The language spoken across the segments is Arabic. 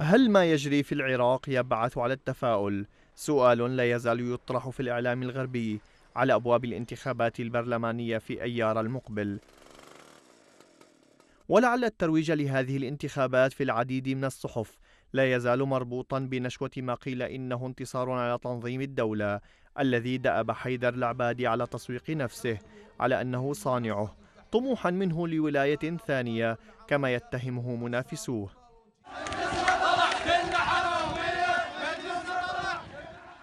هل ما يجري في العراق يبعث على التفاؤل؟ سؤال لا يزال يطرح في الإعلام الغربي على أبواب الانتخابات البرلمانية في أيار المقبل. ولعل الترويج لهذه الانتخابات في العديد من الصحف لا يزال مربوطا بنشوة ما قيل إنه انتصار على تنظيم الدولة الذي دأب حيدر العبادي على تسويق نفسه على أنه صانعه طموحا منه لولاية ثانية كما يتهمه منافسوه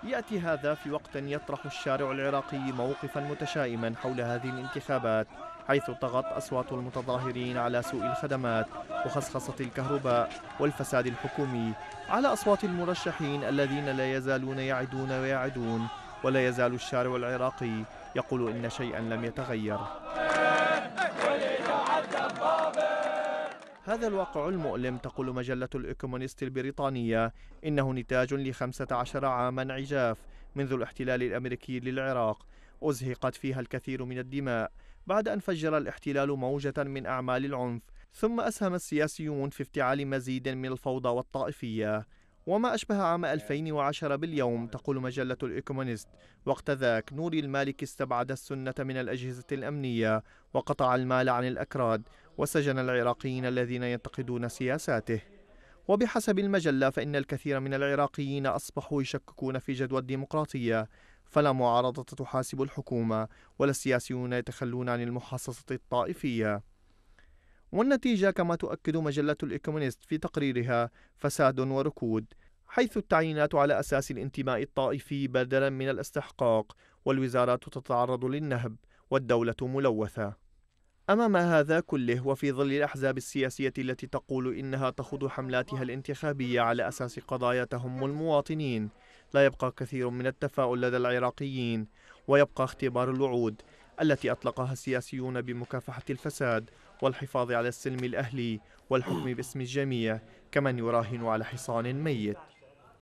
يأتي هذا في وقت يطرح الشارع العراقي موقفا متشائما حول هذه الانتخابات حيث طغت أصوات المتظاهرين على سوء الخدمات وخصخصة الكهرباء والفساد الحكومي على أصوات المرشحين الذين لا يزالون يعدون ويعدون ولا يزال الشارع العراقي يقول إن شيئا لم يتغير هذا الواقع المؤلم تقول مجلة الإيكومونيست البريطانية إنه نتاج لخمسة عشر عاما عجاف منذ الاحتلال الأمريكي للعراق أزهقت فيها الكثير من الدماء بعد أن فجر الاحتلال موجة من أعمال العنف ثم أسهم السياسيون في افتعال مزيد من الفوضى والطائفية وما أشبه عام 2010 باليوم تقول مجلة الإيكومونيست وقت ذاك نوري المالك استبعد السنة من الأجهزة الأمنية وقطع المال عن الأكراد وسجن العراقيين الذين ينتقدون سياساته وبحسب المجلة فإن الكثير من العراقيين أصبحوا يشككون في جدوى الديمقراطية فلا معارضة تحاسب الحكومة ولا السياسيون يتخلون عن المحاصصة الطائفية والنتيجة كما تؤكد مجلة الإيكومونيست في تقريرها فساد وركود حيث التعيينات على أساس الانتماء الطائفي بدلا من الاستحقاق والوزارات تتعرض للنهب والدولة ملوثة أمام هذا كله وفي ظل الأحزاب السياسية التي تقول إنها تخوض حملاتها الانتخابية على أساس قضايا تهم المواطنين لا يبقى كثير من التفاؤل لدى العراقيين ويبقى اختبار الوعود التي أطلقها السياسيون بمكافحة الفساد والحفاظ على السلم الأهلي والحكم باسم الجميع كمن يراهن على حصان ميت